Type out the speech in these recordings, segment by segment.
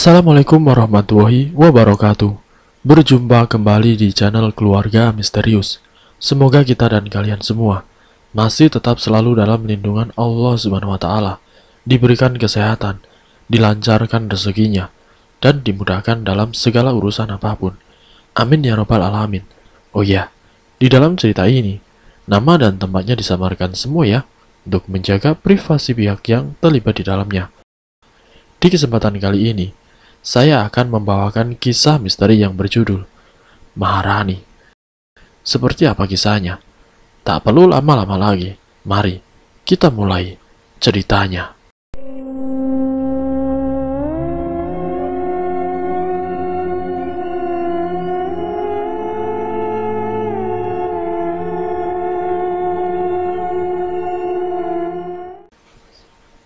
Assalamualaikum warahmatullahi wabarakatuh. Berjumpa kembali di channel Keluarga Misterius. Semoga kita dan kalian semua masih tetap selalu dalam lindungan Allah Subhanahu wa taala, diberikan kesehatan, dilancarkan rezekinya, dan dimudahkan dalam segala urusan apapun. Amin ya robbal alamin. Oh ya, di dalam cerita ini nama dan tempatnya disamarkan semua ya untuk menjaga privasi pihak yang terlibat di dalamnya. Di kesempatan kali ini, saya akan membawakan kisah misteri yang berjudul Maharani. Seperti apa kisahnya? Tak perlu lama-lama lagi. Mari kita mulai ceritanya.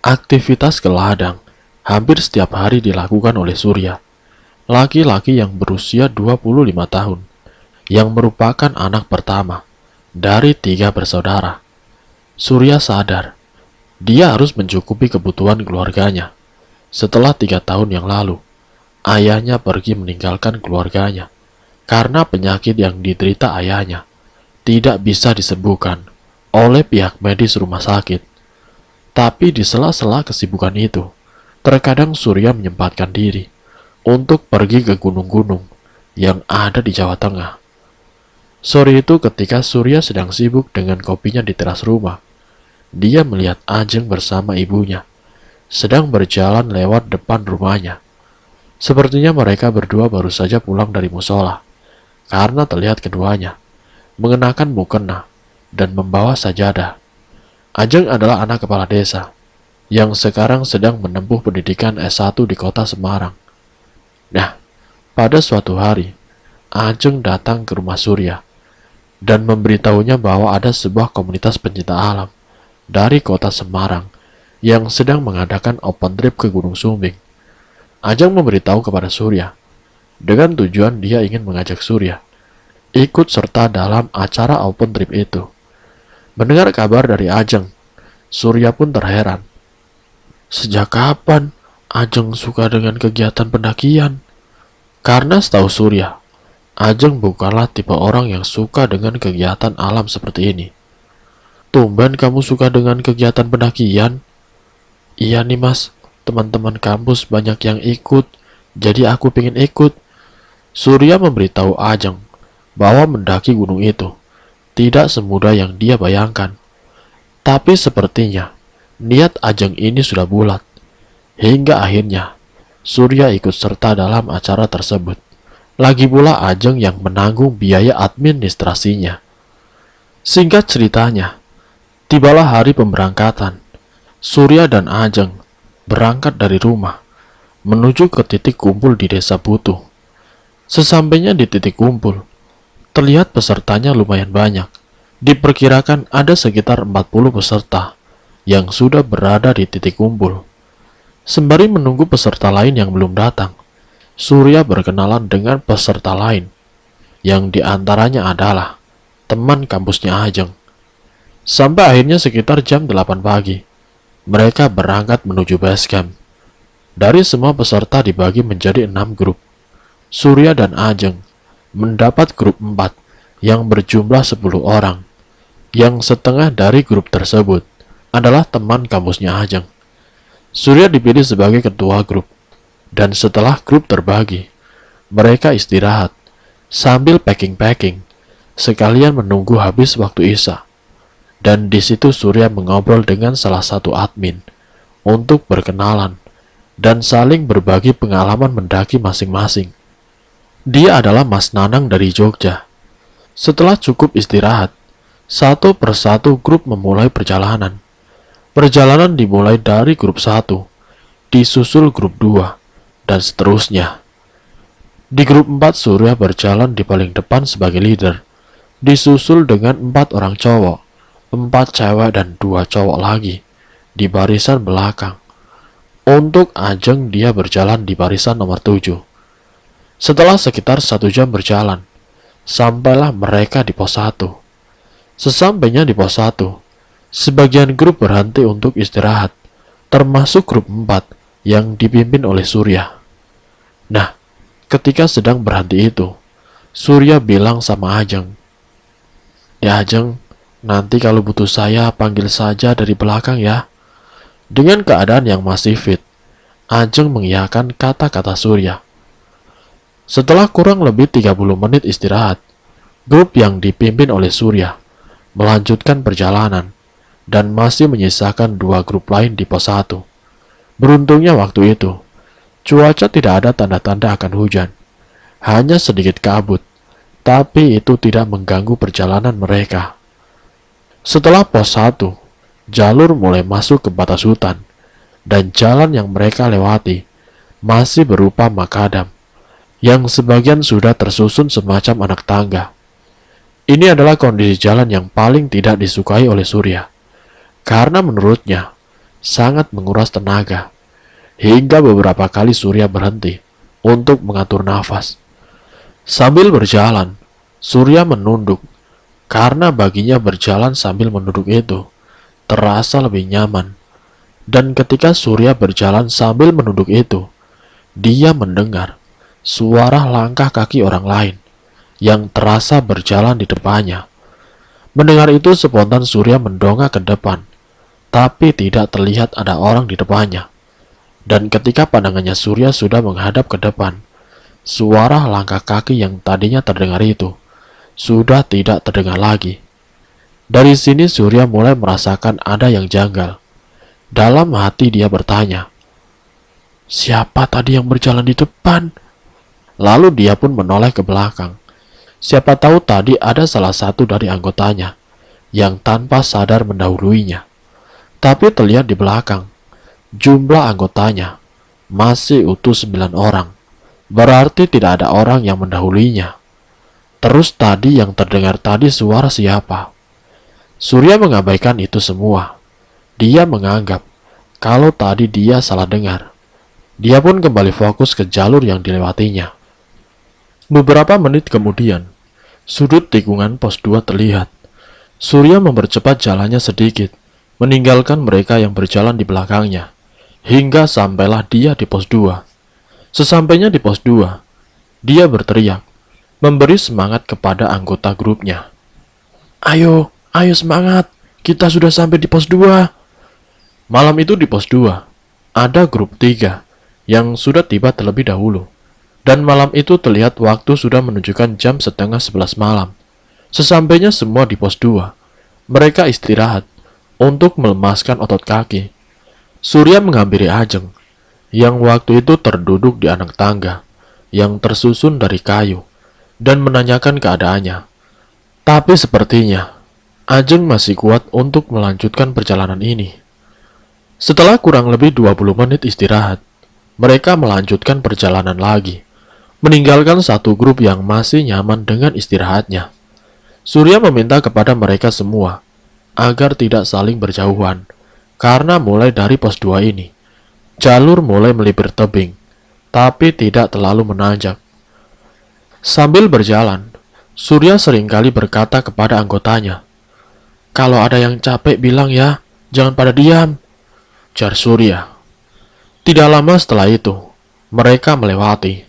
Aktivitas ke ladang hampir setiap hari dilakukan oleh Surya, laki-laki yang berusia 25 tahun, yang merupakan anak pertama dari tiga bersaudara. Surya sadar, dia harus mencukupi kebutuhan keluarganya. Setelah tiga tahun yang lalu, ayahnya pergi meninggalkan keluarganya karena penyakit yang diderita ayahnya tidak bisa disembuhkan oleh pihak medis rumah sakit. Tapi di sela-sela kesibukan itu, Terkadang Surya menyempatkan diri untuk pergi ke gunung-gunung yang ada di Jawa Tengah. Sore itu ketika Surya sedang sibuk dengan kopinya di teras rumah, dia melihat Ajeng bersama ibunya sedang berjalan lewat depan rumahnya. Sepertinya mereka berdua baru saja pulang dari musola, karena terlihat keduanya mengenakan mukena dan membawa sajadah. Ajeng adalah anak kepala desa yang sekarang sedang menempuh pendidikan S1 di kota Semarang. Nah, pada suatu hari, Ajeng datang ke rumah Surya dan memberitahunya bahwa ada sebuah komunitas pencinta alam dari kota Semarang yang sedang mengadakan open trip ke Gunung Sumbing. Ajeng memberitahu kepada Surya dengan tujuan dia ingin mengajak Surya ikut serta dalam acara open trip itu. Mendengar kabar dari Ajeng, Surya pun terheran Sejak kapan Ajeng suka dengan kegiatan pendakian? Karena setahu Surya, Ajeng bukanlah tipe orang yang suka dengan kegiatan alam seperti ini. Tumben kamu suka dengan kegiatan pendakian? Iya nih mas, teman-teman kampus banyak yang ikut, jadi aku pengen ikut. Surya memberitahu Ajeng bahwa mendaki gunung itu tidak semudah yang dia bayangkan. Tapi sepertinya Niat Ajeng ini sudah bulat, hingga akhirnya Surya ikut serta dalam acara tersebut. Lagi pula Ajeng yang menanggung biaya administrasinya. Singkat ceritanya, tibalah hari pemberangkatan. Surya dan Ajeng berangkat dari rumah menuju ke titik kumpul di desa Butuh. Sesampainya di titik kumpul, terlihat pesertanya lumayan banyak. Diperkirakan ada sekitar 40 peserta yang sudah berada di titik kumpul. Sembari menunggu peserta lain yang belum datang, Surya berkenalan dengan peserta lain, yang diantaranya adalah teman kampusnya Ajeng. Sampai akhirnya sekitar jam 8 pagi, mereka berangkat menuju base camp. Dari semua peserta dibagi menjadi enam grup. Surya dan Ajeng mendapat grup 4 yang berjumlah 10 orang, yang setengah dari grup tersebut adalah teman kampusnya Ajeng. Surya dipilih sebagai ketua grup, dan setelah grup terbagi, mereka istirahat sambil packing-packing, sekalian menunggu habis waktu Isa. Dan di situ Surya mengobrol dengan salah satu admin untuk berkenalan dan saling berbagi pengalaman mendaki masing-masing. Dia adalah Mas Nanang dari Jogja. Setelah cukup istirahat, satu persatu grup memulai perjalanan. Perjalanan dimulai dari grup 1, disusul grup 2, dan seterusnya. Di grup 4 Surya berjalan di paling depan sebagai leader, disusul dengan empat orang cowok, empat cewek dan dua cowok lagi di barisan belakang. Untuk Ajeng dia berjalan di barisan nomor 7. Setelah sekitar satu jam berjalan, sampailah mereka di pos 1. Sesampainya di pos 1, Sebagian grup berhenti untuk istirahat, termasuk grup 4 yang dipimpin oleh Surya. Nah, ketika sedang berhenti itu, Surya bilang sama Ajeng, Ya Ajeng, nanti kalau butuh saya panggil saja dari belakang ya. Dengan keadaan yang masih fit, Ajeng mengiyakan kata-kata Surya. Setelah kurang lebih 30 menit istirahat, grup yang dipimpin oleh Surya melanjutkan perjalanan dan masih menyisakan dua grup lain di pos 1. Beruntungnya waktu itu, cuaca tidak ada tanda-tanda akan hujan. Hanya sedikit kabut, tapi itu tidak mengganggu perjalanan mereka. Setelah pos 1, jalur mulai masuk ke batas hutan, dan jalan yang mereka lewati masih berupa makadam, yang sebagian sudah tersusun semacam anak tangga. Ini adalah kondisi jalan yang paling tidak disukai oleh Surya karena menurutnya sangat menguras tenaga. Hingga beberapa kali Surya berhenti untuk mengatur nafas. Sambil berjalan, Surya menunduk karena baginya berjalan sambil menunduk itu terasa lebih nyaman. Dan ketika Surya berjalan sambil menunduk itu, dia mendengar suara langkah kaki orang lain yang terasa berjalan di depannya. Mendengar itu spontan Surya mendongak ke depan tapi tidak terlihat ada orang di depannya. Dan ketika pandangannya Surya sudah menghadap ke depan, suara langkah kaki yang tadinya terdengar itu sudah tidak terdengar lagi. Dari sini Surya mulai merasakan ada yang janggal. Dalam hati dia bertanya, Siapa tadi yang berjalan di depan? Lalu dia pun menoleh ke belakang. Siapa tahu tadi ada salah satu dari anggotanya yang tanpa sadar mendahuluinya. Tapi terlihat di belakang, jumlah anggotanya masih utuh sembilan orang. Berarti tidak ada orang yang mendahulinya. Terus tadi yang terdengar tadi suara siapa? Surya mengabaikan itu semua. Dia menganggap kalau tadi dia salah dengar. Dia pun kembali fokus ke jalur yang dilewatinya. Beberapa menit kemudian, sudut tikungan pos 2 terlihat. Surya mempercepat jalannya sedikit meninggalkan mereka yang berjalan di belakangnya, hingga sampailah dia di pos 2. Sesampainya di pos 2, dia berteriak, memberi semangat kepada anggota grupnya. Ayo, ayo semangat, kita sudah sampai di pos 2. Malam itu di pos 2, ada grup 3 yang sudah tiba terlebih dahulu. Dan malam itu terlihat waktu sudah menunjukkan jam setengah sebelas malam. Sesampainya semua di pos 2, mereka istirahat untuk melemaskan otot kaki. Surya menghampiri Ajeng, yang waktu itu terduduk di anak tangga, yang tersusun dari kayu, dan menanyakan keadaannya. Tapi sepertinya, Ajeng masih kuat untuk melanjutkan perjalanan ini. Setelah kurang lebih 20 menit istirahat, mereka melanjutkan perjalanan lagi, meninggalkan satu grup yang masih nyaman dengan istirahatnya. Surya meminta kepada mereka semua agar tidak saling berjauhan, karena mulai dari pos 2 ini, jalur mulai melipir tebing, tapi tidak terlalu menanjak. Sambil berjalan, Surya seringkali berkata kepada anggotanya, kalau ada yang capek bilang ya, jangan pada diam. Jar Surya. Tidak lama setelah itu, mereka melewati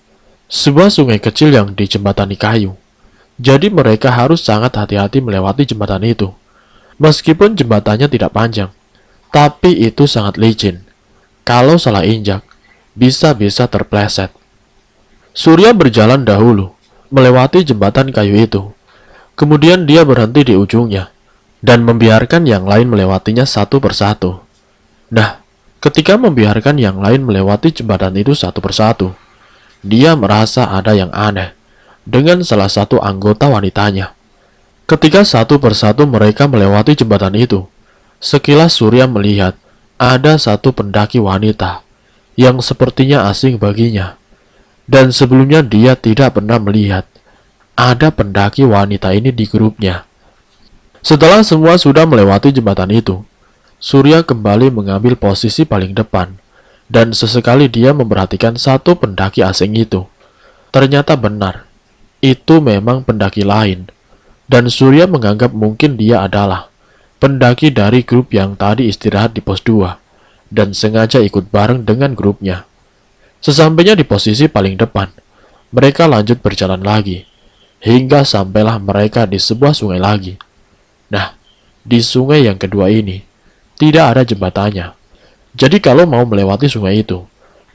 sebuah sungai kecil yang di dijembatani kayu. Jadi mereka harus sangat hati-hati melewati jembatan itu. Meskipun jembatannya tidak panjang, tapi itu sangat licin. Kalau salah injak, bisa-bisa terpleset. Surya berjalan dahulu, melewati jembatan kayu itu. Kemudian dia berhenti di ujungnya, dan membiarkan yang lain melewatinya satu persatu. Nah, ketika membiarkan yang lain melewati jembatan itu satu persatu, dia merasa ada yang aneh dengan salah satu anggota wanitanya. Ketika satu persatu mereka melewati jembatan itu, sekilas Surya melihat ada satu pendaki wanita yang sepertinya asing baginya. Dan sebelumnya dia tidak pernah melihat ada pendaki wanita ini di grupnya. Setelah semua sudah melewati jembatan itu, Surya kembali mengambil posisi paling depan dan sesekali dia memperhatikan satu pendaki asing itu. Ternyata benar, itu memang pendaki lain dan Surya menganggap mungkin dia adalah pendaki dari grup yang tadi istirahat di pos 2 dan sengaja ikut bareng dengan grupnya. Sesampainya di posisi paling depan, mereka lanjut berjalan lagi hingga sampailah mereka di sebuah sungai lagi. Nah, di sungai yang kedua ini tidak ada jembatannya. Jadi kalau mau melewati sungai itu,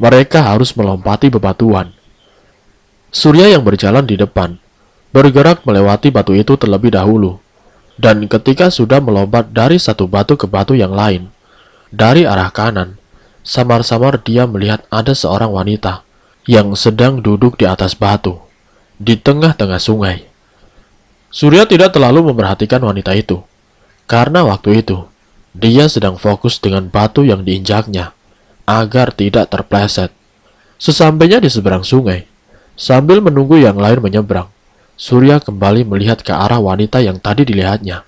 mereka harus melompati bebatuan. Surya yang berjalan di depan bergerak melewati batu itu terlebih dahulu. Dan ketika sudah melompat dari satu batu ke batu yang lain, dari arah kanan, samar-samar dia melihat ada seorang wanita yang sedang duduk di atas batu, di tengah-tengah sungai. Surya tidak terlalu memperhatikan wanita itu, karena waktu itu dia sedang fokus dengan batu yang diinjaknya, agar tidak terpleset. Sesampainya di seberang sungai, sambil menunggu yang lain menyeberang, Surya kembali melihat ke arah wanita yang tadi dilihatnya.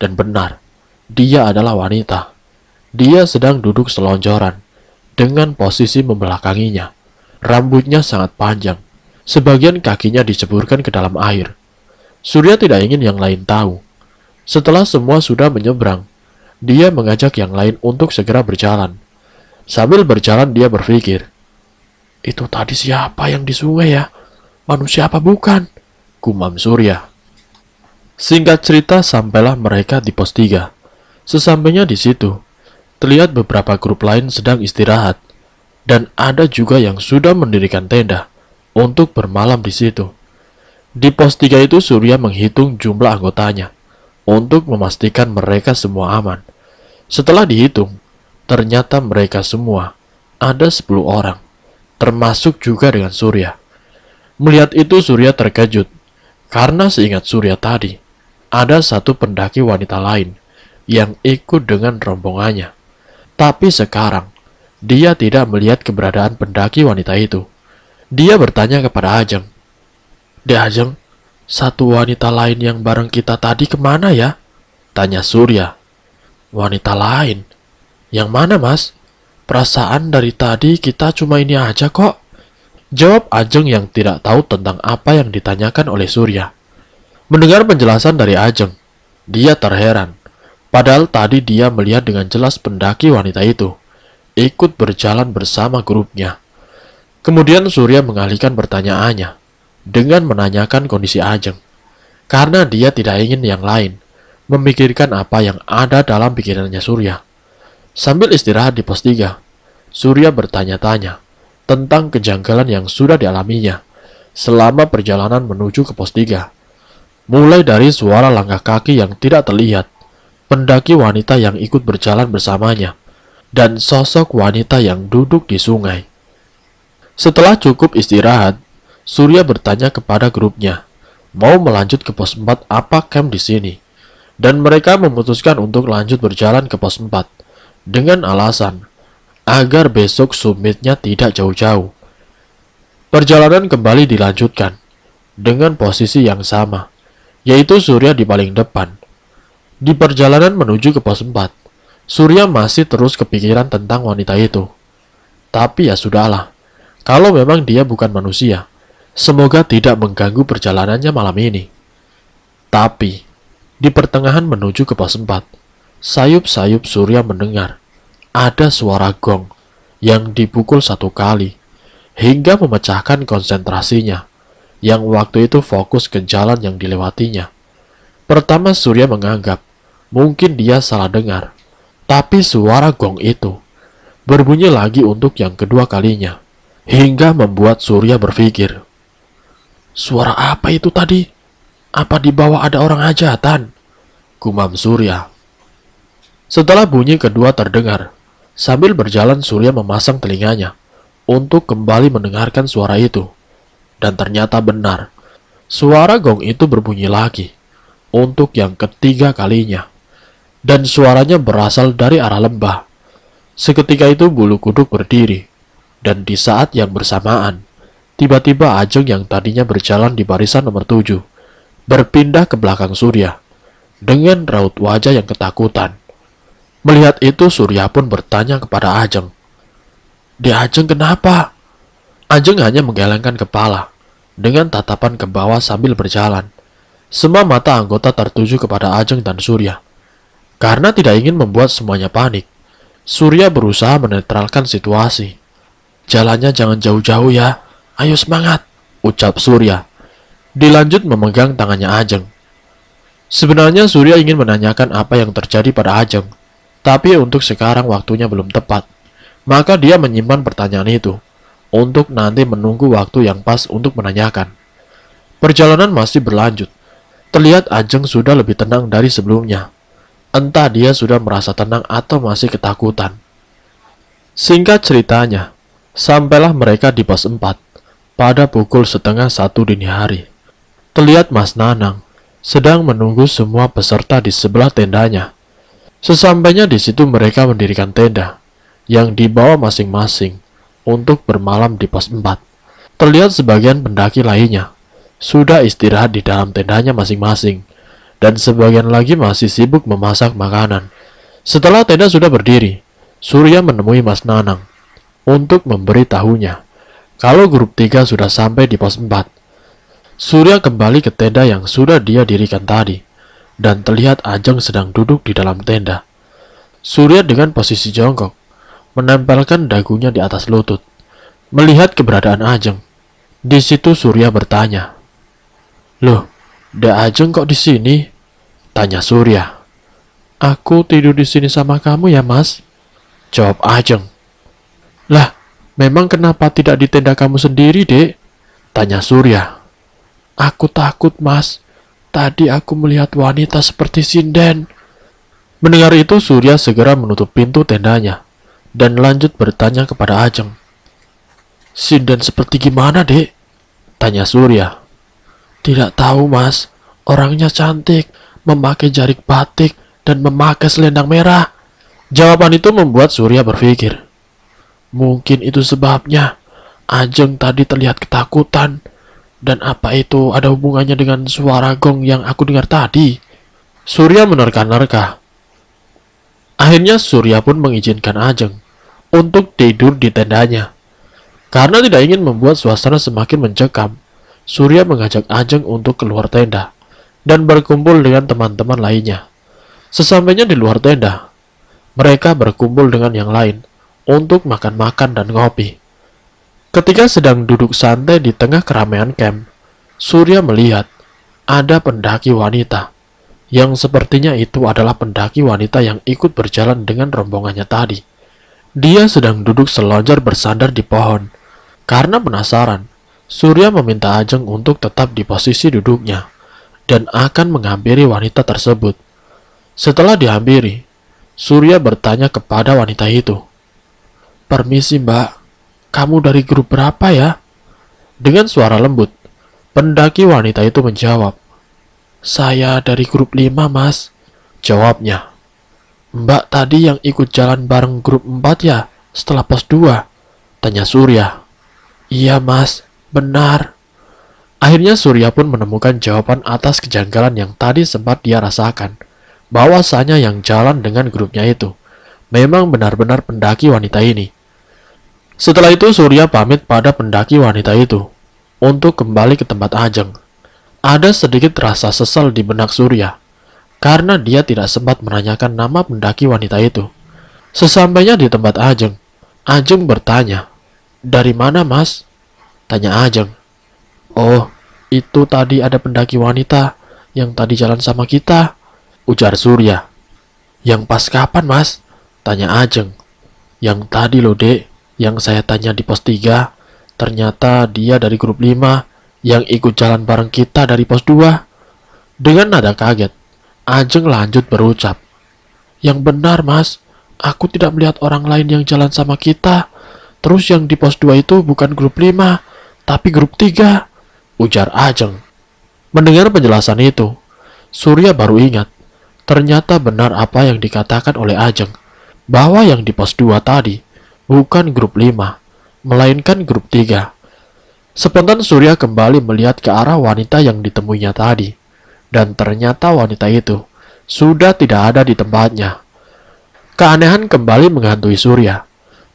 Dan benar, dia adalah wanita. Dia sedang duduk selonjoran, dengan posisi membelakanginya. Rambutnya sangat panjang, sebagian kakinya diceburkan ke dalam air. Surya tidak ingin yang lain tahu. Setelah semua sudah menyeberang, dia mengajak yang lain untuk segera berjalan. Sambil berjalan dia berpikir, itu tadi siapa yang di sungai ya? Manusia apa bukan? Kumam Surya. Singkat cerita, sampailah mereka di pos 3. Sesampainya di situ, terlihat beberapa grup lain sedang istirahat, dan ada juga yang sudah mendirikan tenda untuk bermalam di situ. Di pos 3 itu Surya menghitung jumlah anggotanya untuk memastikan mereka semua aman. Setelah dihitung, ternyata mereka semua ada 10 orang, termasuk juga dengan Surya. Melihat itu Surya terkejut karena seingat Surya tadi, ada satu pendaki wanita lain yang ikut dengan rombongannya. Tapi sekarang, dia tidak melihat keberadaan pendaki wanita itu. Dia bertanya kepada Ajeng. De Ajeng, satu wanita lain yang bareng kita tadi kemana ya? Tanya Surya. Wanita lain? Yang mana mas? Perasaan dari tadi kita cuma ini aja kok. Jawab Ajeng yang tidak tahu tentang apa yang ditanyakan oleh Surya. Mendengar penjelasan dari Ajeng, dia terheran. Padahal tadi dia melihat dengan jelas pendaki wanita itu. Ikut berjalan bersama grupnya. Kemudian Surya mengalihkan pertanyaannya dengan menanyakan kondisi Ajeng. Karena dia tidak ingin yang lain, memikirkan apa yang ada dalam pikirannya Surya. Sambil istirahat di pos 3, Surya bertanya-tanya, tentang kejanggalan yang sudah dialaminya selama perjalanan menuju ke pos tiga, Mulai dari suara langkah kaki yang tidak terlihat, pendaki wanita yang ikut berjalan bersamanya, dan sosok wanita yang duduk di sungai. Setelah cukup istirahat, Surya bertanya kepada grupnya, mau melanjut ke pos 4 apa camp di sini? Dan mereka memutuskan untuk lanjut berjalan ke pos 4, dengan alasan agar besok sumitnya tidak jauh-jauh. Perjalanan kembali dilanjutkan dengan posisi yang sama, yaitu Surya di paling depan. Di perjalanan menuju ke pos 4, Surya masih terus kepikiran tentang wanita itu. Tapi ya sudahlah, kalau memang dia bukan manusia, semoga tidak mengganggu perjalanannya malam ini. Tapi, di pertengahan menuju ke pos 4, sayup-sayup Surya mendengar ada suara gong yang dipukul satu kali hingga memecahkan konsentrasinya yang waktu itu fokus ke jalan yang dilewatinya. Pertama Surya menganggap mungkin dia salah dengar, tapi suara gong itu berbunyi lagi untuk yang kedua kalinya hingga membuat Surya berpikir. Suara apa itu tadi? Apa di bawah ada orang hajatan? Kumam Surya. Setelah bunyi kedua terdengar, Sambil berjalan Surya memasang telinganya untuk kembali mendengarkan suara itu. Dan ternyata benar, suara gong itu berbunyi lagi untuk yang ketiga kalinya. Dan suaranya berasal dari arah lembah. Seketika itu bulu kuduk berdiri. Dan di saat yang bersamaan, tiba-tiba Ajeng yang tadinya berjalan di barisan nomor tujuh berpindah ke belakang Surya dengan raut wajah yang ketakutan. Melihat itu, Surya pun bertanya kepada Ajeng. Di Ajeng kenapa? Ajeng hanya menggelengkan kepala dengan tatapan ke bawah sambil berjalan. Semua mata anggota tertuju kepada Ajeng dan Surya. Karena tidak ingin membuat semuanya panik, Surya berusaha menetralkan situasi. Jalannya jangan jauh-jauh ya, ayo semangat, ucap Surya. Dilanjut memegang tangannya Ajeng. Sebenarnya Surya ingin menanyakan apa yang terjadi pada Ajeng, tapi untuk sekarang waktunya belum tepat. Maka dia menyimpan pertanyaan itu untuk nanti menunggu waktu yang pas untuk menanyakan. Perjalanan masih berlanjut. Terlihat Ajeng sudah lebih tenang dari sebelumnya. Entah dia sudah merasa tenang atau masih ketakutan. Singkat ceritanya, sampailah mereka di pos 4 pada pukul setengah satu dini hari. Terlihat Mas Nanang sedang menunggu semua peserta di sebelah tendanya. Sesampainya di situ mereka mendirikan tenda yang dibawa masing-masing untuk bermalam di pos 4. Terlihat sebagian pendaki lainnya sudah istirahat di dalam tendanya masing-masing dan sebagian lagi masih sibuk memasak makanan. Setelah tenda sudah berdiri, Surya menemui Mas Nanang untuk memberitahunya kalau grup 3 sudah sampai di pos 4. Surya kembali ke tenda yang sudah dia dirikan tadi dan terlihat Ajeng sedang duduk di dalam tenda. Surya dengan posisi jongkok, menempelkan dagunya di atas lutut, melihat keberadaan Ajeng. Di situ Surya bertanya, Loh, ada Ajeng kok di sini? Tanya Surya. Aku tidur di sini sama kamu ya mas? Jawab Ajeng. Lah, memang kenapa tidak di tenda kamu sendiri, dek? Tanya Surya. Aku takut, mas. Tadi aku melihat wanita seperti sinden. Mendengar itu, Surya segera menutup pintu tendanya dan lanjut bertanya kepada Ajeng. Sinden seperti gimana, dek? Tanya Surya. Tidak tahu, mas. Orangnya cantik, memakai jarik batik, dan memakai selendang merah. Jawaban itu membuat Surya berpikir. Mungkin itu sebabnya. Ajeng tadi terlihat ketakutan dan apa itu ada hubungannya dengan suara gong yang aku dengar tadi? Surya menerka-nerka. Akhirnya Surya pun mengizinkan Ajeng untuk tidur di tendanya. Karena tidak ingin membuat suasana semakin mencekam, Surya mengajak Ajeng untuk keluar tenda dan berkumpul dengan teman-teman lainnya. Sesampainya di luar tenda, mereka berkumpul dengan yang lain untuk makan-makan dan ngopi. Ketika sedang duduk santai di tengah keramaian camp, Surya melihat ada pendaki wanita yang sepertinya itu adalah pendaki wanita yang ikut berjalan dengan rombongannya tadi. Dia sedang duduk selonjor bersandar di pohon. Karena penasaran, Surya meminta Ajeng untuk tetap di posisi duduknya dan akan menghampiri wanita tersebut. Setelah dihampiri, Surya bertanya kepada wanita itu, "Permisi, Mbak." kamu dari grup berapa ya? Dengan suara lembut, pendaki wanita itu menjawab, Saya dari grup lima, mas. Jawabnya, Mbak tadi yang ikut jalan bareng grup empat ya, setelah pos dua, Tanya Surya. Iya, mas. Benar. Akhirnya Surya pun menemukan jawaban atas kejanggalan yang tadi sempat dia rasakan. Bahwasanya yang jalan dengan grupnya itu memang benar-benar pendaki wanita ini. Setelah itu Surya pamit pada pendaki wanita itu untuk kembali ke tempat Ajeng. Ada sedikit rasa sesal di benak Surya karena dia tidak sempat menanyakan nama pendaki wanita itu. Sesampainya di tempat Ajeng, Ajeng bertanya, "Dari mana, Mas?" tanya Ajeng. "Oh, itu tadi ada pendaki wanita yang tadi jalan sama kita," ujar Surya. "Yang pas kapan, Mas?" tanya Ajeng. "Yang tadi loh, Dek," yang saya tanya di pos 3, ternyata dia dari grup 5 yang ikut jalan bareng kita dari pos 2. Dengan nada kaget, Ajeng lanjut berucap, Yang benar mas, aku tidak melihat orang lain yang jalan sama kita. Terus yang di pos 2 itu bukan grup 5, tapi grup 3, ujar Ajeng. Mendengar penjelasan itu, Surya baru ingat, ternyata benar apa yang dikatakan oleh Ajeng, bahwa yang di pos 2 tadi bukan grup 5, melainkan grup 3. Spontan Surya kembali melihat ke arah wanita yang ditemuinya tadi, dan ternyata wanita itu sudah tidak ada di tempatnya. Keanehan kembali menghantui Surya,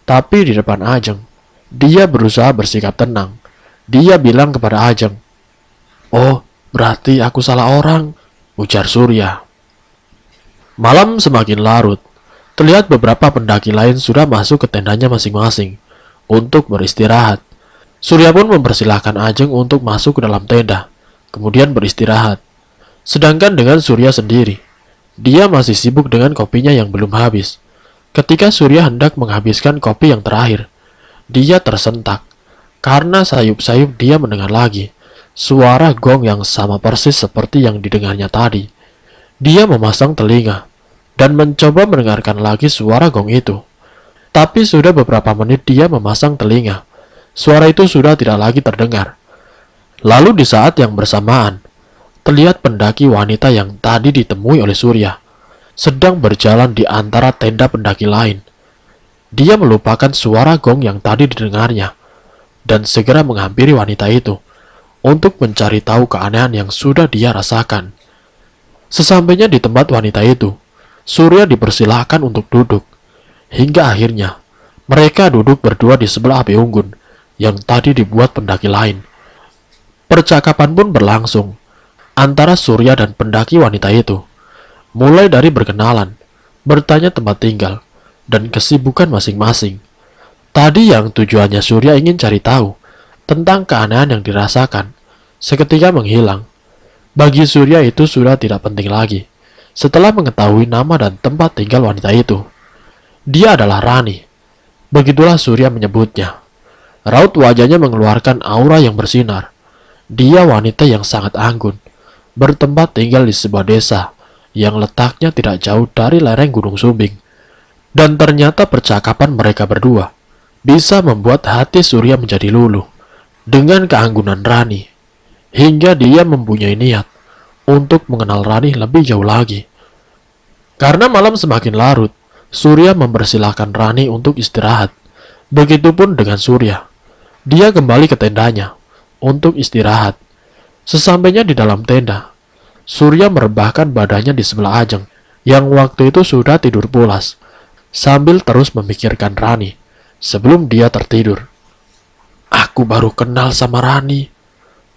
tapi di depan Ajeng, dia berusaha bersikap tenang. Dia bilang kepada Ajeng, Oh, berarti aku salah orang, ujar Surya. Malam semakin larut. Terlihat beberapa pendaki lain sudah masuk ke tendanya masing-masing untuk beristirahat. Surya pun mempersilahkan Ajeng untuk masuk ke dalam tenda, kemudian beristirahat. Sedangkan dengan Surya sendiri, dia masih sibuk dengan kopinya yang belum habis. Ketika Surya hendak menghabiskan kopi yang terakhir, dia tersentak karena sayup-sayup dia mendengar lagi suara gong yang sama persis seperti yang didengarnya tadi. Dia memasang telinga dan mencoba mendengarkan lagi suara gong itu. Tapi sudah beberapa menit dia memasang telinga. Suara itu sudah tidak lagi terdengar. Lalu di saat yang bersamaan, terlihat pendaki wanita yang tadi ditemui oleh Surya sedang berjalan di antara tenda pendaki lain. Dia melupakan suara gong yang tadi didengarnya dan segera menghampiri wanita itu untuk mencari tahu keanehan yang sudah dia rasakan. Sesampainya di tempat wanita itu, Surya dipersilahkan untuk duduk. Hingga akhirnya, mereka duduk berdua di sebelah api unggun yang tadi dibuat pendaki lain. Percakapan pun berlangsung antara Surya dan pendaki wanita itu. Mulai dari berkenalan, bertanya tempat tinggal, dan kesibukan masing-masing. Tadi yang tujuannya Surya ingin cari tahu tentang keanehan yang dirasakan, seketika menghilang. Bagi Surya itu sudah tidak penting lagi setelah mengetahui nama dan tempat tinggal wanita itu. Dia adalah Rani. Begitulah Surya menyebutnya. Raut wajahnya mengeluarkan aura yang bersinar. Dia wanita yang sangat anggun, bertempat tinggal di sebuah desa yang letaknya tidak jauh dari lereng Gunung Sumbing. Dan ternyata percakapan mereka berdua bisa membuat hati Surya menjadi luluh dengan keanggunan Rani, hingga dia mempunyai niat untuk mengenal Rani lebih jauh lagi. Karena malam semakin larut, Surya mempersilahkan Rani untuk istirahat. Begitupun dengan Surya. Dia kembali ke tendanya untuk istirahat. Sesampainya di dalam tenda, Surya merebahkan badannya di sebelah Ajeng yang waktu itu sudah tidur pulas sambil terus memikirkan Rani sebelum dia tertidur. Aku baru kenal sama Rani,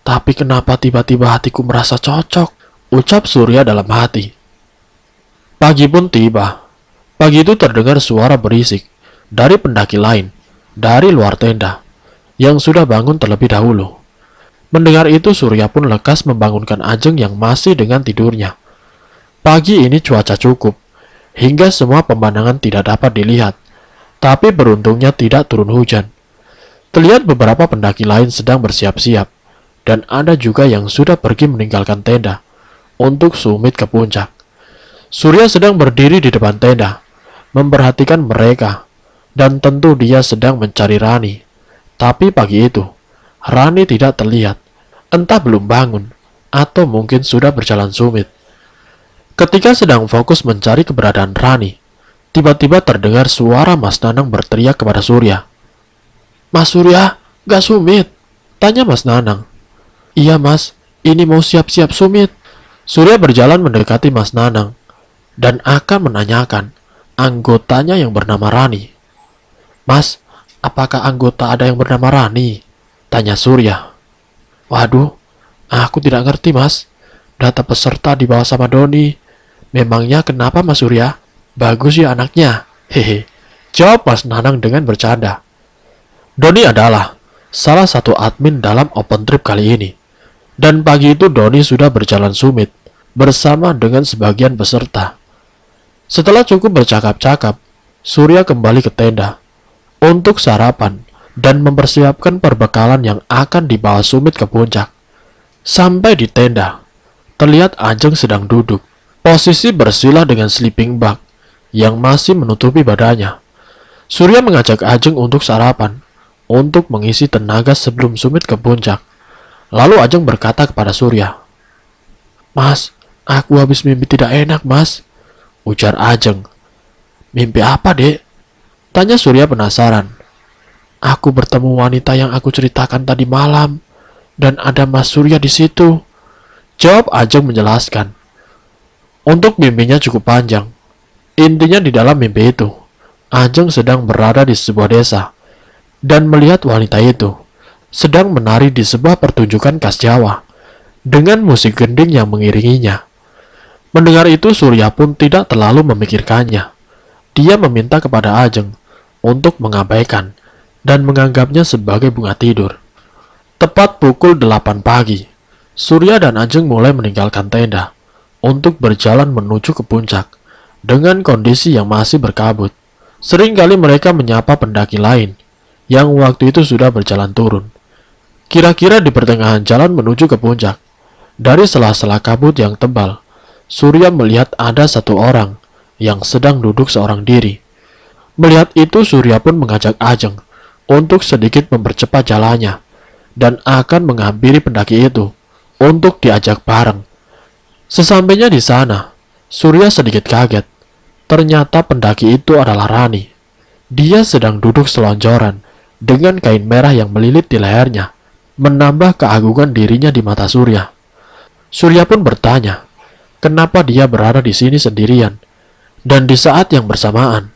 tapi kenapa tiba-tiba hatiku merasa cocok? Ucap Surya dalam hati. Pagi pun tiba. Pagi itu terdengar suara berisik dari pendaki lain, dari luar tenda, yang sudah bangun terlebih dahulu. Mendengar itu Surya pun lekas membangunkan Ajeng yang masih dengan tidurnya. Pagi ini cuaca cukup, hingga semua pemandangan tidak dapat dilihat. Tapi beruntungnya tidak turun hujan. Terlihat beberapa pendaki lain sedang bersiap-siap, dan ada juga yang sudah pergi meninggalkan tenda untuk sumit ke puncak. Surya sedang berdiri di depan tenda, memperhatikan mereka, dan tentu dia sedang mencari Rani. Tapi pagi itu, Rani tidak terlihat, entah belum bangun, atau mungkin sudah berjalan sumit. Ketika sedang fokus mencari keberadaan Rani, tiba-tiba terdengar suara Mas Nanang berteriak kepada Surya. Mas Surya, gak sumit. Tanya Mas Nanang. Iya mas, ini mau siap-siap sumit. Surya berjalan mendekati Mas Nanang dan akan menanyakan anggotanya yang bernama Rani. Mas, apakah anggota ada yang bernama Rani? Tanya Surya. Waduh, aku tidak ngerti mas. Data peserta di bawah sama Doni. Memangnya kenapa mas Surya? Bagus ya anaknya. Hehe. Jawab mas Nanang dengan bercanda. Doni adalah salah satu admin dalam open trip kali ini. Dan pagi itu Doni sudah berjalan sumit bersama dengan sebagian peserta. Setelah cukup bercakap-cakap, Surya kembali ke tenda untuk sarapan dan mempersiapkan perbekalan yang akan dibawa Sumit ke puncak. Sampai di tenda, terlihat Ajeng sedang duduk, posisi bersila dengan sleeping bag yang masih menutupi badannya. Surya mengajak Ajeng untuk sarapan, untuk mengisi tenaga sebelum Sumit ke puncak. Lalu Ajeng berkata kepada Surya, Mas, aku habis mimpi tidak enak, Mas. Ujar Ajeng. Mimpi apa, dek? Tanya Surya penasaran. Aku bertemu wanita yang aku ceritakan tadi malam, dan ada Mas Surya di situ. Jawab Ajeng menjelaskan. Untuk mimpinya cukup panjang. Intinya di dalam mimpi itu, Ajeng sedang berada di sebuah desa, dan melihat wanita itu sedang menari di sebuah pertunjukan khas Jawa, dengan musik gending yang mengiringinya. Mendengar itu Surya pun tidak terlalu memikirkannya. Dia meminta kepada Ajeng untuk mengabaikan dan menganggapnya sebagai bunga tidur. Tepat pukul 8 pagi, Surya dan Ajeng mulai meninggalkan tenda untuk berjalan menuju ke puncak dengan kondisi yang masih berkabut. Seringkali mereka menyapa pendaki lain yang waktu itu sudah berjalan turun. Kira-kira di pertengahan jalan menuju ke puncak, dari sela-sela kabut yang tebal, Surya melihat ada satu orang yang sedang duduk seorang diri. Melihat itu Surya pun mengajak Ajeng untuk sedikit mempercepat jalannya dan akan menghampiri pendaki itu untuk diajak bareng. Sesampainya di sana, Surya sedikit kaget. Ternyata pendaki itu adalah Rani. Dia sedang duduk selonjoran dengan kain merah yang melilit di lehernya, menambah keagungan dirinya di mata Surya. Surya pun bertanya, kenapa dia berada di sini sendirian. Dan di saat yang bersamaan,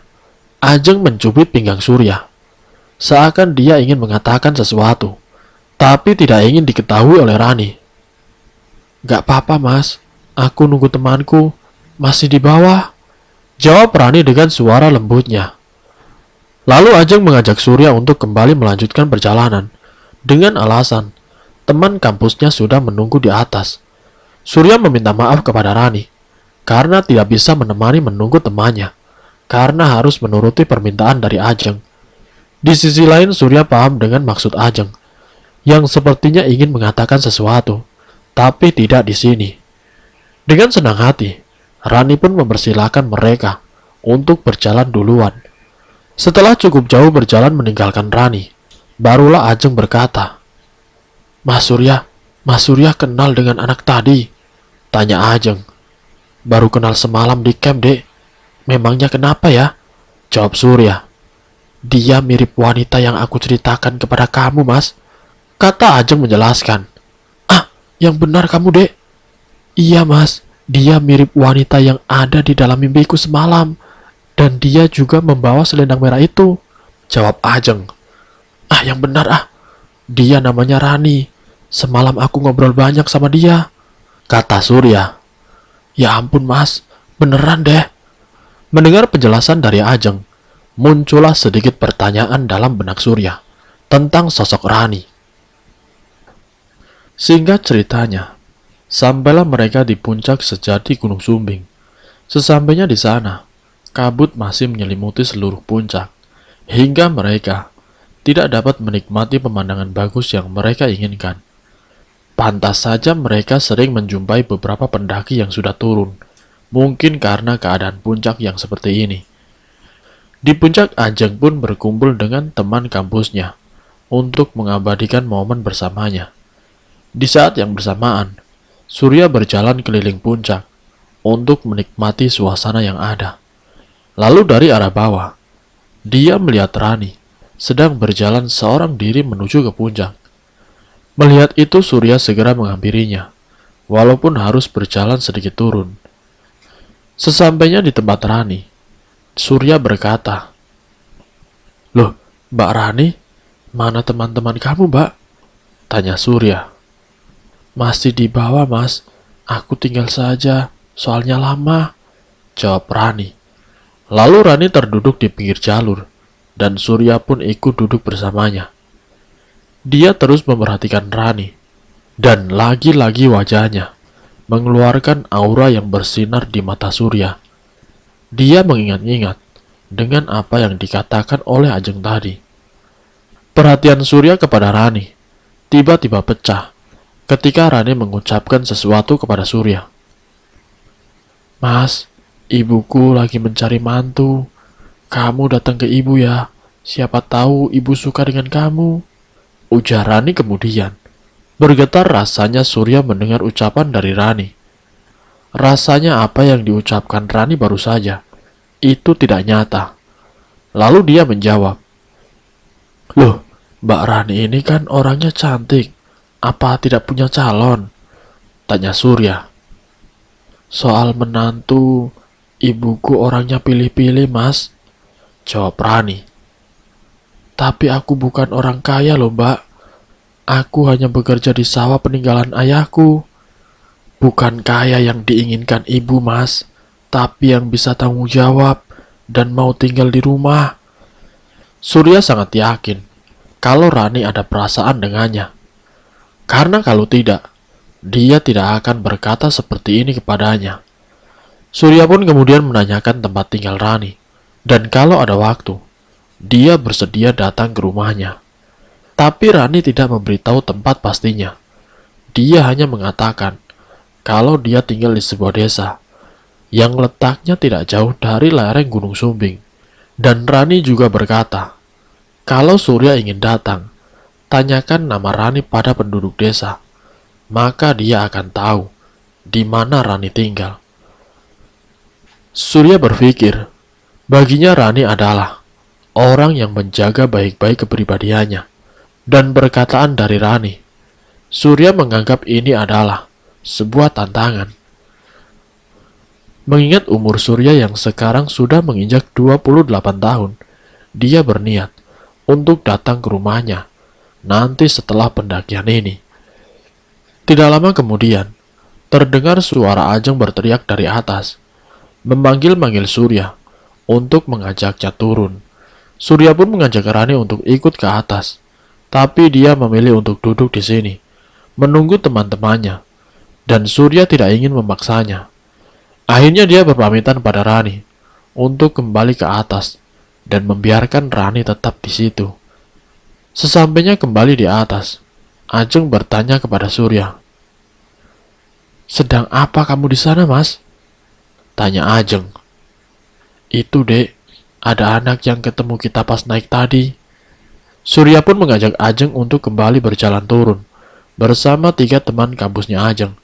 Ajeng mencubit pinggang Surya. Seakan dia ingin mengatakan sesuatu, tapi tidak ingin diketahui oleh Rani. Gak apa-apa mas, aku nunggu temanku, masih di bawah. Jawab Rani dengan suara lembutnya. Lalu Ajeng mengajak Surya untuk kembali melanjutkan perjalanan, dengan alasan teman kampusnya sudah menunggu di atas. Surya meminta maaf kepada Rani karena tidak bisa menemani menunggu temannya karena harus menuruti permintaan dari Ajeng. Di sisi lain Surya paham dengan maksud Ajeng yang sepertinya ingin mengatakan sesuatu tapi tidak di sini. Dengan senang hati, Rani pun mempersilahkan mereka untuk berjalan duluan. Setelah cukup jauh berjalan meninggalkan Rani, barulah Ajeng berkata, Mas Surya, Mas Surya kenal dengan anak tadi. Tanya Ajeng. Baru kenal semalam di camp, dek. Memangnya kenapa ya? Jawab Surya. Dia mirip wanita yang aku ceritakan kepada kamu, mas. Kata Ajeng menjelaskan. Ah, yang benar kamu, dek. Iya, mas. Dia mirip wanita yang ada di dalam mimpiku semalam. Dan dia juga membawa selendang merah itu. Jawab Ajeng. Ah, yang benar, ah. Dia namanya Rani. Semalam aku ngobrol banyak sama dia. Kata Surya. Ya ampun mas, beneran deh. Mendengar penjelasan dari Ajeng, muncullah sedikit pertanyaan dalam benak Surya tentang sosok Rani. Sehingga ceritanya, sampailah mereka di puncak sejati Gunung Sumbing. Sesampainya di sana, kabut masih menyelimuti seluruh puncak, hingga mereka tidak dapat menikmati pemandangan bagus yang mereka inginkan. Pantas saja mereka sering menjumpai beberapa pendaki yang sudah turun, mungkin karena keadaan puncak yang seperti ini. Di puncak Ajeng pun berkumpul dengan teman kampusnya untuk mengabadikan momen bersamanya. Di saat yang bersamaan, Surya berjalan keliling puncak untuk menikmati suasana yang ada. Lalu dari arah bawah, dia melihat Rani sedang berjalan seorang diri menuju ke puncak. Melihat itu Surya segera menghampirinya, walaupun harus berjalan sedikit turun. Sesampainya di tempat Rani, Surya berkata, Loh, Mbak Rani, mana teman-teman kamu, Mbak? Tanya Surya. Masih di bawah, Mas. Aku tinggal saja, soalnya lama. Jawab Rani. Lalu Rani terduduk di pinggir jalur, dan Surya pun ikut duduk bersamanya. Dia terus memperhatikan Rani, dan lagi-lagi wajahnya mengeluarkan aura yang bersinar di mata surya. Dia mengingat-ingat dengan apa yang dikatakan oleh Ajeng tadi. Perhatian surya kepada Rani tiba-tiba pecah ketika Rani mengucapkan sesuatu kepada surya. Mas, ibuku lagi mencari mantu. Kamu datang ke ibu ya. Siapa tahu ibu suka dengan kamu. Ujar Rani kemudian. Bergetar rasanya Surya mendengar ucapan dari Rani. Rasanya apa yang diucapkan Rani baru saja. Itu tidak nyata. Lalu dia menjawab. Loh, Mbak Rani ini kan orangnya cantik. Apa tidak punya calon? Tanya Surya. Soal menantu, ibuku orangnya pilih-pilih mas. Jawab Rani. Tapi aku bukan orang kaya loh mbak. Aku hanya bekerja di sawah peninggalan ayahku. Bukan kaya yang diinginkan ibu mas, tapi yang bisa tanggung jawab dan mau tinggal di rumah. Surya sangat yakin kalau Rani ada perasaan dengannya. Karena kalau tidak, dia tidak akan berkata seperti ini kepadanya. Surya pun kemudian menanyakan tempat tinggal Rani, dan kalau ada waktu, dia bersedia datang ke rumahnya. Tapi Rani tidak memberitahu tempat pastinya. Dia hanya mengatakan kalau dia tinggal di sebuah desa yang letaknya tidak jauh dari lereng Gunung Sumbing. Dan Rani juga berkata, kalau Surya ingin datang, tanyakan nama Rani pada penduduk desa, maka dia akan tahu di mana Rani tinggal. Surya berpikir, baginya Rani adalah orang yang menjaga baik-baik kepribadiannya, dan perkataan dari Rani. Surya menganggap ini adalah sebuah tantangan. Mengingat umur Surya yang sekarang sudah menginjak 28 tahun, dia berniat untuk datang ke rumahnya nanti setelah pendakian ini. Tidak lama kemudian, terdengar suara Ajeng berteriak dari atas, memanggil-manggil Surya untuk mengajaknya turun. Surya pun mengajak Rani untuk ikut ke atas, tapi dia memilih untuk duduk di sini, menunggu teman-temannya, dan Surya tidak ingin memaksanya. Akhirnya dia berpamitan pada Rani untuk kembali ke atas dan membiarkan Rani tetap di situ. Sesampainya kembali di atas, Ajeng bertanya kepada Surya. Sedang apa kamu di sana, Mas? Tanya Ajeng. Itu, Dek. Ada anak yang ketemu kita pas naik tadi. Surya pun mengajak Ajeng untuk kembali berjalan turun, bersama tiga teman kampusnya Ajeng.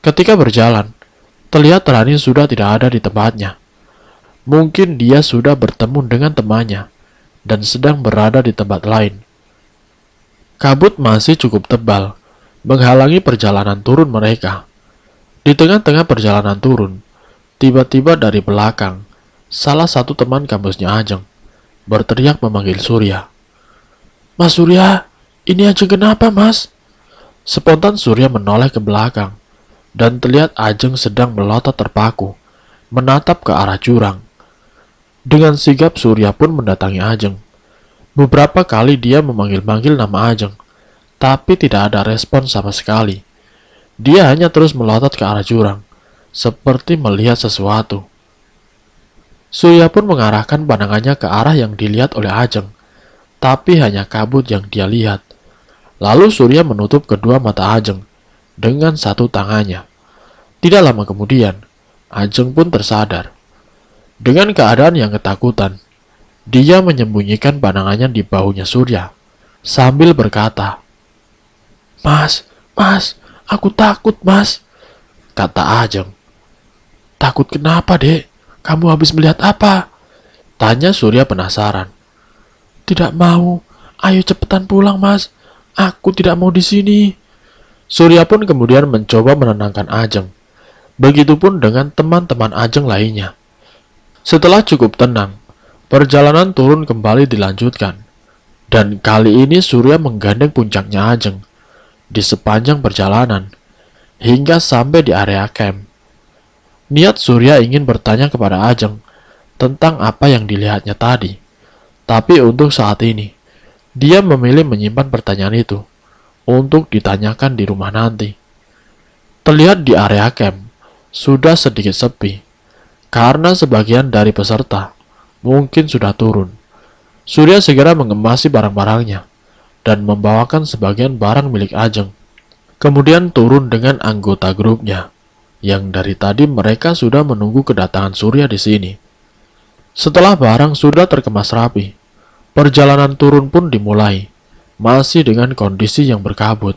Ketika berjalan, terlihat Rani sudah tidak ada di tempatnya. Mungkin dia sudah bertemu dengan temannya, dan sedang berada di tempat lain. Kabut masih cukup tebal, menghalangi perjalanan turun mereka. Di tengah-tengah perjalanan turun, tiba-tiba dari belakang, salah satu teman kampusnya Ajeng, berteriak memanggil Surya. Mas Surya, ini Ajeng kenapa mas? Spontan Surya menoleh ke belakang, dan terlihat Ajeng sedang melotot terpaku, menatap ke arah jurang. Dengan sigap Surya pun mendatangi Ajeng. Beberapa kali dia memanggil-manggil nama Ajeng, tapi tidak ada respon sama sekali. Dia hanya terus melotot ke arah jurang, seperti melihat sesuatu. Surya pun mengarahkan pandangannya ke arah yang dilihat oleh Ajeng, tapi hanya kabut yang dia lihat. Lalu Surya menutup kedua mata Ajeng dengan satu tangannya. Tidak lama kemudian, Ajeng pun tersadar. Dengan keadaan yang ketakutan, dia menyembunyikan pandangannya di bahunya Surya sambil berkata, Mas, mas, aku takut mas, kata Ajeng. Takut kenapa dek? Kamu habis melihat apa? Tanya Surya penasaran. Tidak mau. Ayo cepetan pulang, Mas. Aku tidak mau di sini. Surya pun kemudian mencoba menenangkan Ajeng. Begitupun dengan teman-teman Ajeng lainnya. Setelah cukup tenang, perjalanan turun kembali dilanjutkan. Dan kali ini Surya menggandeng puncaknya Ajeng di sepanjang perjalanan hingga sampai di area camp. Niat Surya ingin bertanya kepada Ajeng tentang apa yang dilihatnya tadi. Tapi untuk saat ini, dia memilih menyimpan pertanyaan itu untuk ditanyakan di rumah nanti. Terlihat di area camp, sudah sedikit sepi, karena sebagian dari peserta mungkin sudah turun. Surya segera mengemasi barang-barangnya dan membawakan sebagian barang milik Ajeng. Kemudian turun dengan anggota grupnya yang dari tadi mereka sudah menunggu kedatangan Surya di sini. Setelah barang sudah terkemas rapi, perjalanan turun pun dimulai, masih dengan kondisi yang berkabut.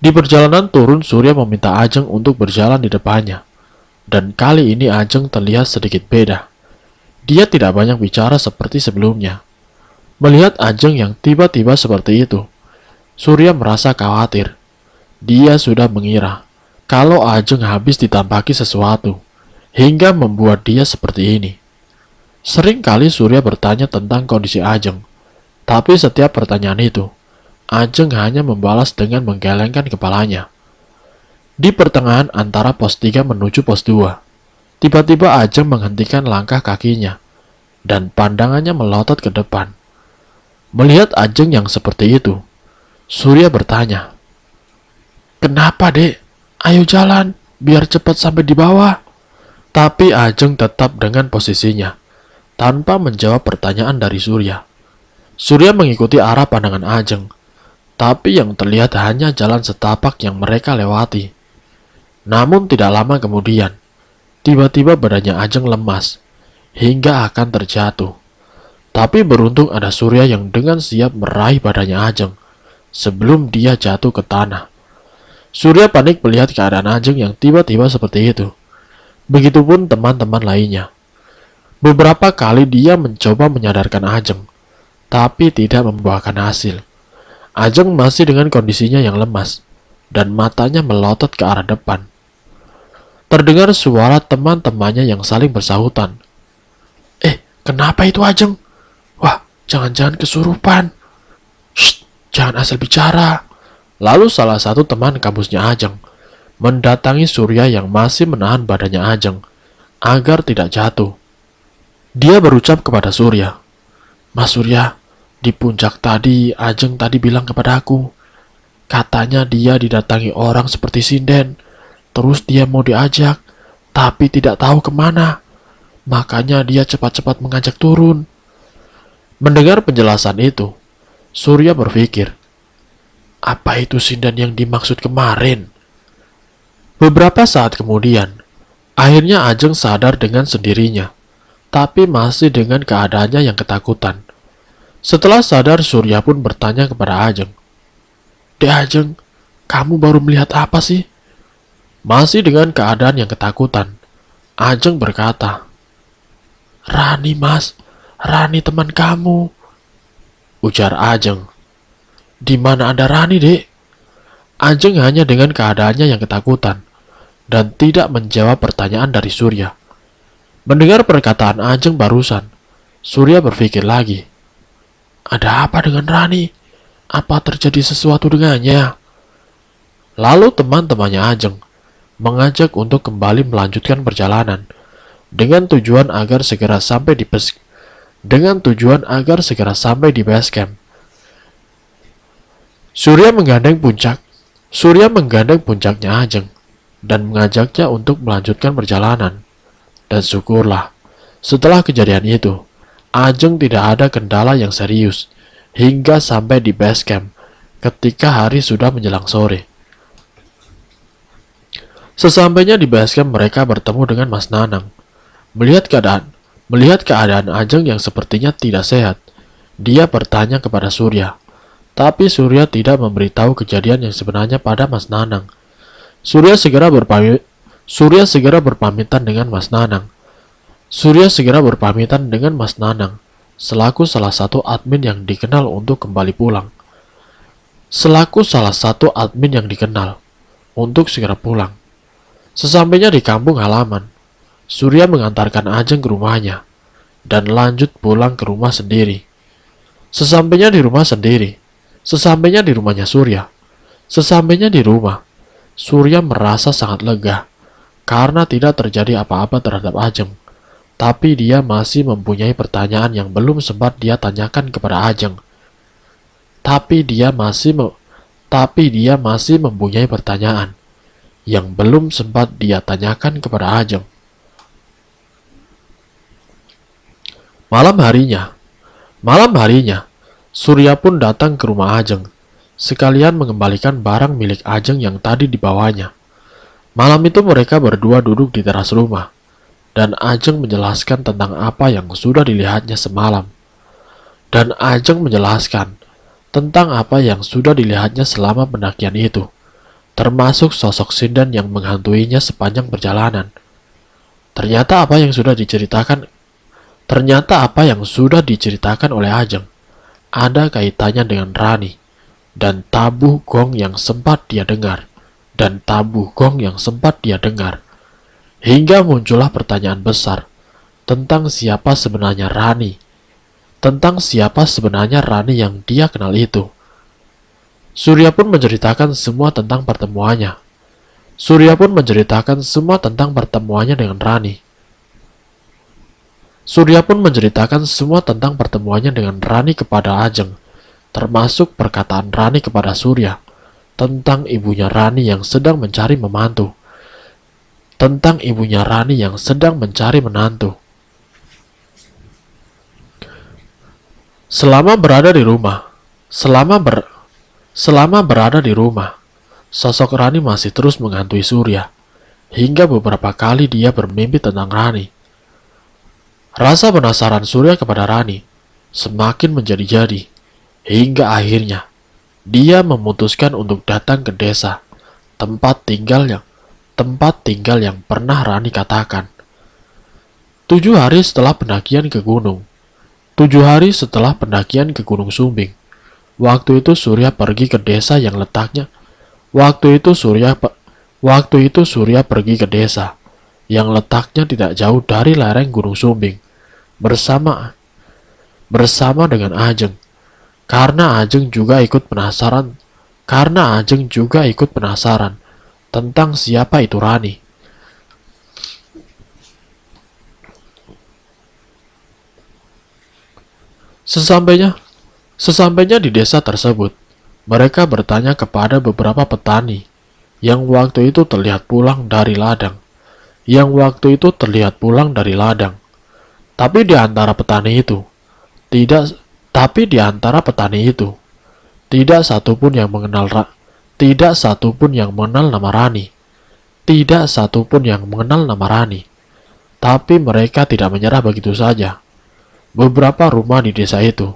Di perjalanan turun, Surya meminta Ajeng untuk berjalan di depannya, dan kali ini Ajeng terlihat sedikit beda. Dia tidak banyak bicara seperti sebelumnya. Melihat Ajeng yang tiba-tiba seperti itu, Surya merasa khawatir. Dia sudah mengira kalau Ajeng habis ditampaki sesuatu, hingga membuat dia seperti ini. Sering kali Surya bertanya tentang kondisi Ajeng, tapi setiap pertanyaan itu, Ajeng hanya membalas dengan menggelengkan kepalanya. Di pertengahan antara pos 3 menuju pos 2, tiba-tiba Ajeng menghentikan langkah kakinya, dan pandangannya melotot ke depan. Melihat Ajeng yang seperti itu, Surya bertanya, Kenapa, dek? Ayo jalan, biar cepat sampai di bawah. Tapi Ajeng tetap dengan posisinya, tanpa menjawab pertanyaan dari Surya. Surya mengikuti arah pandangan Ajeng, tapi yang terlihat hanya jalan setapak yang mereka lewati. Namun tidak lama kemudian, tiba-tiba badannya Ajeng lemas, hingga akan terjatuh. Tapi beruntung ada Surya yang dengan siap meraih badannya Ajeng sebelum dia jatuh ke tanah. Surya panik melihat keadaan Ajeng yang tiba-tiba seperti itu. Begitupun teman-teman lainnya. Beberapa kali dia mencoba menyadarkan Ajeng, tapi tidak membuahkan hasil. Ajeng masih dengan kondisinya yang lemas, dan matanya melotot ke arah depan. Terdengar suara teman-temannya yang saling bersahutan. Eh, kenapa itu Ajeng? Wah, jangan-jangan kesurupan. Shh, jangan asal bicara. Lalu salah satu teman kampusnya Ajeng mendatangi Surya yang masih menahan badannya Ajeng agar tidak jatuh. Dia berucap kepada Surya, Mas Surya, di puncak tadi Ajeng tadi bilang kepada aku, katanya dia didatangi orang seperti sinden, terus dia mau diajak, tapi tidak tahu kemana. Makanya dia cepat-cepat mengajak turun. Mendengar penjelasan itu, Surya berpikir, apa itu sindan yang dimaksud kemarin? Beberapa saat kemudian, akhirnya Ajeng sadar dengan sendirinya, tapi masih dengan keadaannya yang ketakutan. Setelah sadar, Surya pun bertanya kepada Ajeng. "De Ajeng, kamu baru melihat apa sih? Masih dengan keadaan yang ketakutan, Ajeng berkata, Rani mas, Rani teman kamu. Ujar Ajeng. Di mana ada Rani, dek? Anjeng hanya dengan keadaannya yang ketakutan dan tidak menjawab pertanyaan dari Surya. Mendengar perkataan Anjeng barusan, Surya berpikir lagi. Ada apa dengan Rani? Apa terjadi sesuatu dengannya? Lalu teman-temannya Ajeng mengajak untuk kembali melanjutkan perjalanan dengan tujuan agar segera sampai di pes dengan tujuan agar segera sampai di base camp. Surya menggandeng puncak. Surya menggandeng puncaknya Ajeng dan mengajaknya untuk melanjutkan perjalanan. Dan syukurlah, setelah kejadian itu, Ajeng tidak ada kendala yang serius hingga sampai di base camp ketika hari sudah menjelang sore. Sesampainya di base camp mereka bertemu dengan Mas Nanang. Melihat keadaan, melihat keadaan Ajeng yang sepertinya tidak sehat, dia bertanya kepada Surya, tapi Surya tidak memberitahu kejadian yang sebenarnya pada Mas Nanang. Surya segera berpamit Surya segera berpamitan dengan Mas Nanang. Surya segera berpamitan dengan Mas Nanang selaku salah satu admin yang dikenal untuk kembali pulang. Selaku salah satu admin yang dikenal untuk segera pulang. Sesampainya di kampung halaman, Surya mengantarkan Ajeng ke rumahnya dan lanjut pulang ke rumah sendiri. Sesampainya di rumah sendiri, Sesampainya di rumahnya Surya, sesampainya di rumah, Surya merasa sangat lega karena tidak terjadi apa-apa terhadap Ajeng. Tapi dia masih mempunyai pertanyaan yang belum sempat dia tanyakan kepada Ajeng. Tapi dia masih tapi dia masih mempunyai pertanyaan yang belum sempat dia tanyakan kepada Ajeng. Malam harinya, malam harinya, Surya pun datang ke rumah Ajeng, sekalian mengembalikan barang milik Ajeng yang tadi dibawanya. Malam itu mereka berdua duduk di teras rumah, dan Ajeng menjelaskan tentang apa yang sudah dilihatnya semalam. Dan Ajeng menjelaskan tentang apa yang sudah dilihatnya selama pendakian itu, termasuk sosok Sindan yang menghantuinya sepanjang perjalanan. Ternyata apa yang sudah diceritakan ternyata apa yang sudah diceritakan oleh Ajeng ada kaitannya dengan Rani dan tabuh gong yang sempat dia dengar dan tabuh gong yang sempat dia dengar. Hingga muncullah pertanyaan besar tentang siapa sebenarnya Rani, tentang siapa sebenarnya Rani yang dia kenal itu. Surya pun menceritakan semua tentang pertemuannya. Surya pun menceritakan semua tentang pertemuannya dengan Rani. Surya pun menceritakan semua tentang pertemuannya dengan Rani kepada Ajeng, termasuk perkataan Rani kepada Surya, tentang ibunya Rani yang sedang mencari memantu, tentang ibunya Rani yang sedang mencari menantu. Selama berada di rumah, selama ber, selama berada di rumah, sosok Rani masih terus menghantui Surya, hingga beberapa kali dia bermimpi tentang Rani. Rasa penasaran Surya kepada Rani semakin menjadi-jadi, hingga akhirnya dia memutuskan untuk datang ke desa, tempat tinggal yang tempat tinggal yang pernah Rani katakan. Tujuh hari setelah pendakian ke gunung, tujuh hari setelah pendakian ke Gunung Sumbing, waktu itu Surya pergi ke desa yang letaknya. Waktu itu Surya waktu itu Surya pergi ke desa yang letaknya tidak jauh dari lereng Gunung Sumbing, bersama bersama dengan Ajeng. Karena Ajeng juga ikut penasaran, karena Ajeng juga ikut penasaran tentang siapa itu Rani. Sesampainya, sesampainya di desa tersebut, mereka bertanya kepada beberapa petani yang waktu itu terlihat pulang dari ladang yang waktu itu terlihat pulang dari ladang. Tapi di antara petani itu, tidak tapi di antara petani itu, tidak satupun yang mengenal Ra, tidak satupun yang mengenal nama Rani. Tidak satupun yang mengenal nama Rani. Tapi mereka tidak menyerah begitu saja. Beberapa rumah di desa itu,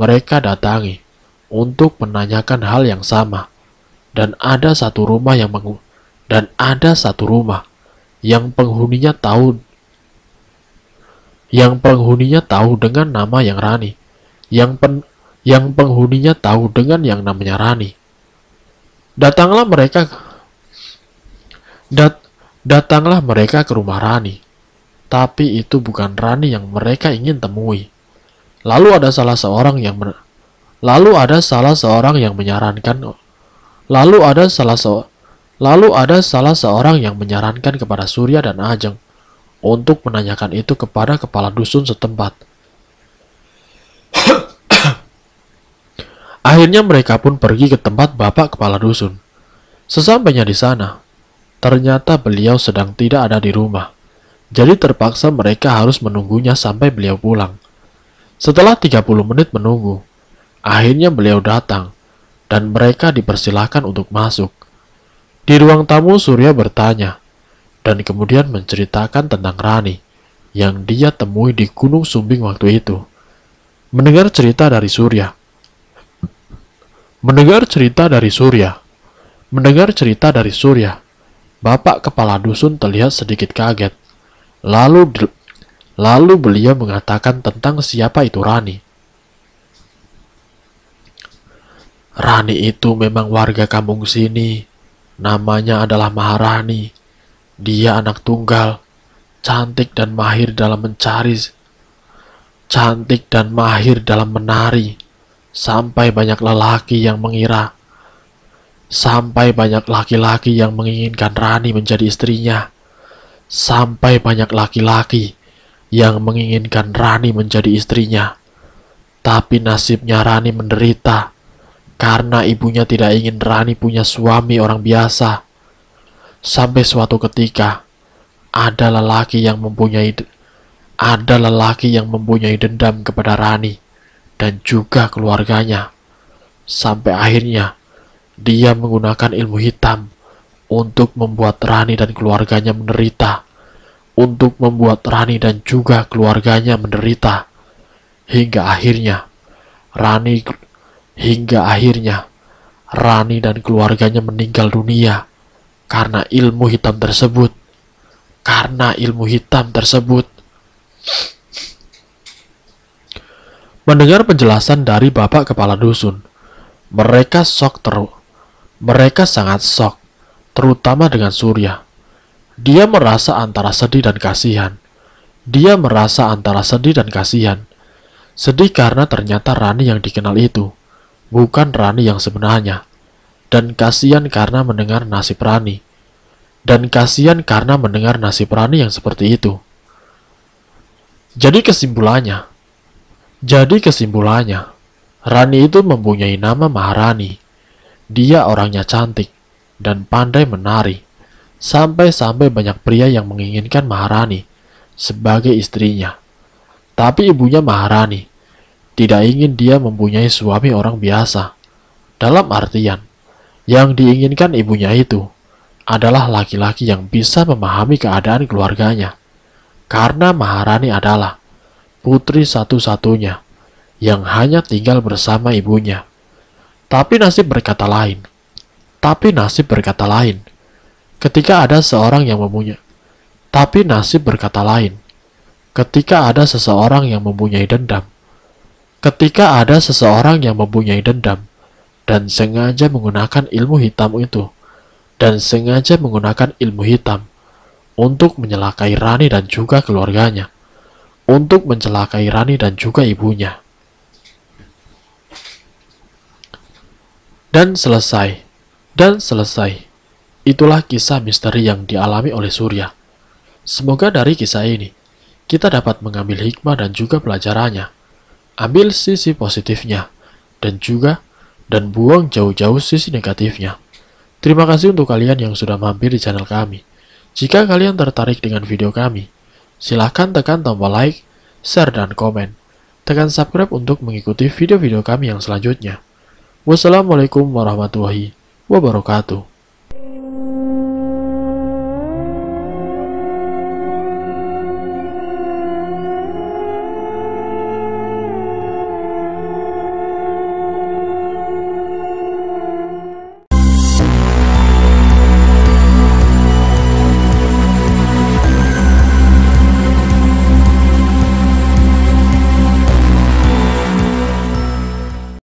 mereka datangi untuk menanyakan hal yang sama. Dan ada satu rumah yang mengu dan ada satu rumah yang penghuninya tahu yang penghuninya tahu dengan nama yang Rani, yang pen, yang penghuninya tahu dengan yang namanya Rani. Datanglah mereka dat, datanglah mereka ke rumah Rani. Tapi itu bukan Rani yang mereka ingin temui. Lalu ada salah seorang yang men, lalu ada salah seorang yang menyarankan lalu ada salah seorang Lalu ada salah seorang yang menyarankan kepada Surya dan Ajeng untuk menanyakan itu kepada kepala dusun setempat. Akhirnya mereka pun pergi ke tempat bapak kepala dusun. Sesampainya di sana, ternyata beliau sedang tidak ada di rumah. Jadi terpaksa mereka harus menunggunya sampai beliau pulang. Setelah 30 menit menunggu, akhirnya beliau datang dan mereka dipersilahkan untuk masuk. Di ruang tamu Surya bertanya, dan kemudian menceritakan tentang Rani, yang dia temui di Gunung Sumbing waktu itu. Mendengar cerita dari Surya. Mendengar cerita dari Surya. Mendengar cerita dari Surya. Bapak kepala dusun terlihat sedikit kaget. Lalu lalu beliau mengatakan tentang siapa itu Rani. Rani itu memang warga kampung sini, Namanya adalah Maharani. Dia anak tunggal, cantik dan mahir dalam mencari, cantik dan mahir dalam menari, sampai banyak lelaki yang mengira, sampai banyak laki-laki yang menginginkan Rani menjadi istrinya, sampai banyak laki-laki yang menginginkan Rani menjadi istrinya. Tapi nasibnya Rani menderita karena ibunya tidak ingin Rani punya suami orang biasa. Sampai suatu ketika, ada lelaki yang mempunyai ada lelaki yang mempunyai dendam kepada Rani dan juga keluarganya. Sampai akhirnya, dia menggunakan ilmu hitam untuk membuat Rani dan keluarganya menderita, untuk membuat Rani dan juga keluarganya menderita. Hingga akhirnya, Rani Hingga akhirnya Rani dan keluarganya meninggal dunia karena ilmu hitam tersebut. Karena ilmu hitam tersebut. Mendengar penjelasan dari bapak kepala dusun, mereka sok teru. Mereka sangat sok, terutama dengan Surya. Dia merasa antara sedih dan kasihan. Dia merasa antara sedih dan kasihan. Sedih karena ternyata Rani yang dikenal itu bukan Rani yang sebenarnya. Dan kasihan karena mendengar nasib Rani. Dan kasihan karena mendengar nasib Rani yang seperti itu. Jadi kesimpulannya, jadi kesimpulannya, Rani itu mempunyai nama Maharani. Dia orangnya cantik dan pandai menari. Sampai-sampai banyak pria yang menginginkan Maharani sebagai istrinya. Tapi ibunya Maharani tidak ingin dia mempunyai suami orang biasa. Dalam artian, yang diinginkan ibunya itu adalah laki-laki yang bisa memahami keadaan keluarganya. Karena Maharani adalah putri satu-satunya yang hanya tinggal bersama ibunya. Tapi nasib berkata lain. Tapi nasib berkata lain. Ketika ada seorang yang mempunyai tapi nasib berkata lain. Ketika ada seseorang yang mempunyai dendam, Ketika ada seseorang yang mempunyai dendam dan sengaja menggunakan ilmu hitam itu, dan sengaja menggunakan ilmu hitam untuk menyelakai Rani dan juga keluarganya, untuk mencelakai Rani dan juga ibunya. Dan selesai, dan selesai. Itulah kisah misteri yang dialami oleh Surya. Semoga dari kisah ini, kita dapat mengambil hikmah dan juga pelajarannya ambil sisi positifnya, dan juga dan buang jauh-jauh sisi negatifnya. Terima kasih untuk kalian yang sudah mampir di channel kami. Jika kalian tertarik dengan video kami, silahkan tekan tombol like, share, dan komen. Tekan subscribe untuk mengikuti video-video kami yang selanjutnya. Wassalamualaikum warahmatullahi wabarakatuh.